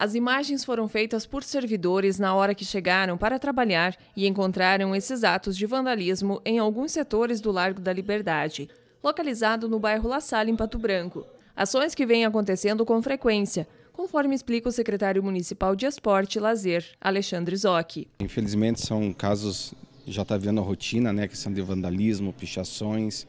As imagens foram feitas por servidores na hora que chegaram para trabalhar e encontraram esses atos de vandalismo em alguns setores do Largo da Liberdade, localizado no bairro La Salle, em Pato Branco. Ações que vêm acontecendo com frequência, conforme explica o secretário municipal de Esporte e Lazer, Alexandre Zocchi. Infelizmente são casos já está vendo a rotina, né? Questão de vandalismo, pichações.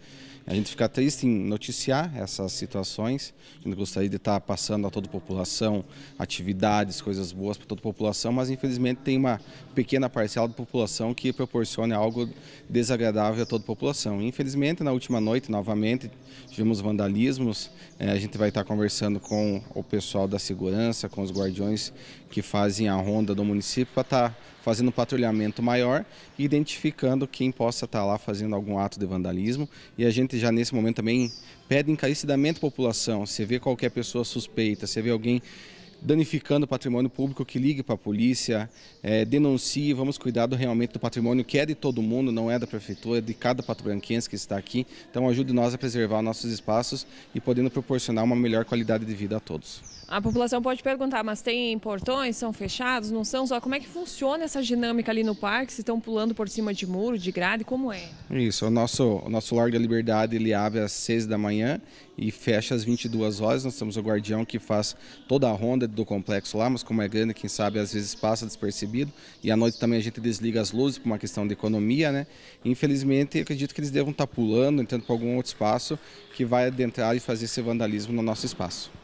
A gente fica triste em noticiar essas situações. A gente gostaria de estar tá passando a toda a população atividades, coisas boas para toda a população, mas infelizmente tem uma pequena parcela da população que proporciona algo desagradável a toda a população. Infelizmente, na última noite, novamente, tivemos vandalismos. É, a gente vai estar tá conversando com o pessoal da segurança, com os guardiões que fazem a ronda do município para estar tá fazendo um patrulhamento maior e identificando quem possa estar tá lá fazendo algum ato de vandalismo. E a gente já nesse momento também pede encarecidamente à população, se vê qualquer pessoa suspeita, se vê alguém danificando o patrimônio público, que ligue para a polícia, é, denuncie, vamos cuidar do, realmente do patrimônio que é de todo mundo, não é da prefeitura, é de cada patobranquense que está aqui. Então ajude nós a preservar nossos espaços e podendo proporcionar uma melhor qualidade de vida a todos. A população pode perguntar, mas tem portões, são fechados, não são? Só como é que funciona essa dinâmica ali no parque? Se estão pulando por cima de muro, de grade, como é? Isso, o nosso, o nosso Largo da Liberdade ele abre às 6 da manhã e fecha às 22 horas. Nós temos o guardião que faz toda a ronda do complexo lá, mas como é grande, quem sabe às vezes passa despercebido. E à noite também a gente desliga as luzes por uma questão de economia, né? Infelizmente, acredito que eles devam estar tá pulando, entrando para algum outro espaço que vai adentrar e fazer esse vandalismo no nosso espaço.